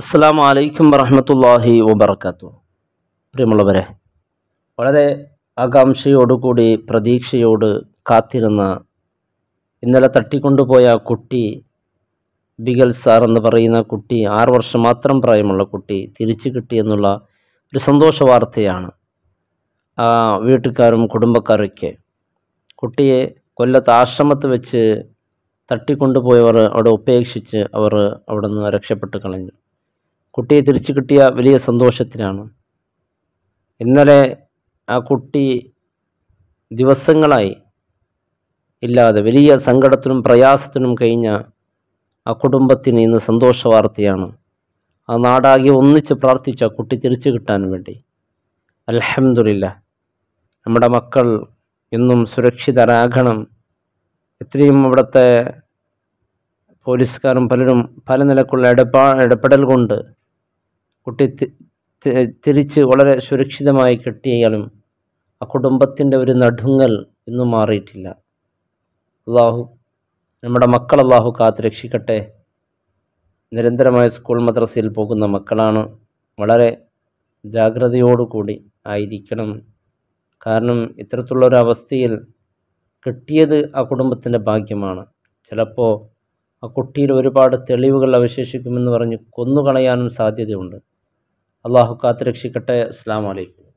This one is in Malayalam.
അസ്സാം വലൈക്കും വറഹമത്തല്ലാഹി വബർക്കാത്തു പ്രിയമുള്ളവരെ വളരെ ആകാംക്ഷയോടുകൂടി പ്രതീക്ഷയോട് കാത്തിരുന്ന ഇന്നലെ തട്ടിക്കൊണ്ടുപോയ കുട്ടി ബിഗൽ സാർ എന്ന് പറയുന്ന കുട്ടി ആറു വർഷം മാത്രം പ്രായമുള്ള കുട്ടി തിരിച്ചു കിട്ടിയെന്നുള്ള ഒരു സന്തോഷ വാർത്തയാണ് ആ വീട്ടുകാരും കുടുംബക്കാരൊക്കെ കുട്ടിയെ കൊല്ലത്ത് ആശ്രമത്ത് വെച്ച് തട്ടിക്കൊണ്ടുപോയവർ അവിടെ ഉപേക്ഷിച്ച് അവർ അവിടെ നിന്ന് രക്ഷപ്പെട്ട് കളഞ്ഞു കുട്ടിയെ തിരിച്ചു കിട്ടിയ വലിയ സന്തോഷത്തിനാണ് ഇന്നലെ ആ കുട്ടി ദിവസങ്ങളായി ഇല്ലാതെ വലിയ സങ്കടത്തിനും പ്രയാസത്തിനും കഴിഞ്ഞ ആ കുടുംബത്തിന് ഇന്ന് സന്തോഷ വാർത്തയാണ് ആ നാടാകെ ഒന്നിച്ച് പ്രാർത്ഥിച്ച കുട്ടി തിരിച്ചു കിട്ടാൻ വേണ്ടി അലഹമില്ല നമ്മുടെ മക്കൾ എന്നും സുരക്ഷിതരാകണം എത്രയും അവിടുത്തെ പോലീസുകാരും പലരും പല നിലക്കുള്ള ഇടപാ ഇടപെടൽ കൊണ്ട് കുട്ടി തിരിച്ച് വളരെ സുരക്ഷിതമായി കെട്ടിയാലും ആ കുടുംബത്തിൻ്റെ ഒരു നടുങ്ങൽ ഇന്നും മാറിയിട്ടില്ല അള്ളാഹു നമ്മുടെ മക്കൾ അള്ളാഹു കാത്ത് രക്ഷിക്കട്ടെ നിരന്തരമായ സ്കൂൾ മദ്രസയിൽ പോകുന്ന മക്കളാണ് വളരെ ജാഗ്രതയോടുകൂടി ആയിരിക്കണം കാരണം ഇത്തരത്തിലുള്ളൊരവസ്ഥയിൽ കിട്ടിയത് ആ കുടുംബത്തിൻ്റെ ഭാഗ്യമാണ് ചിലപ്പോൾ ആ കുട്ടിയിൽ ഒരുപാട് തെളിവുകൾ അവശേഷിക്കുമെന്ന് പറഞ്ഞ് കൊന്നുകളയാനും സാധ്യതയുണ്ട് അള്ളാഹു കാത്തുരക്ഷിക്കട്ടെ അസ്സാം വലൈക്കും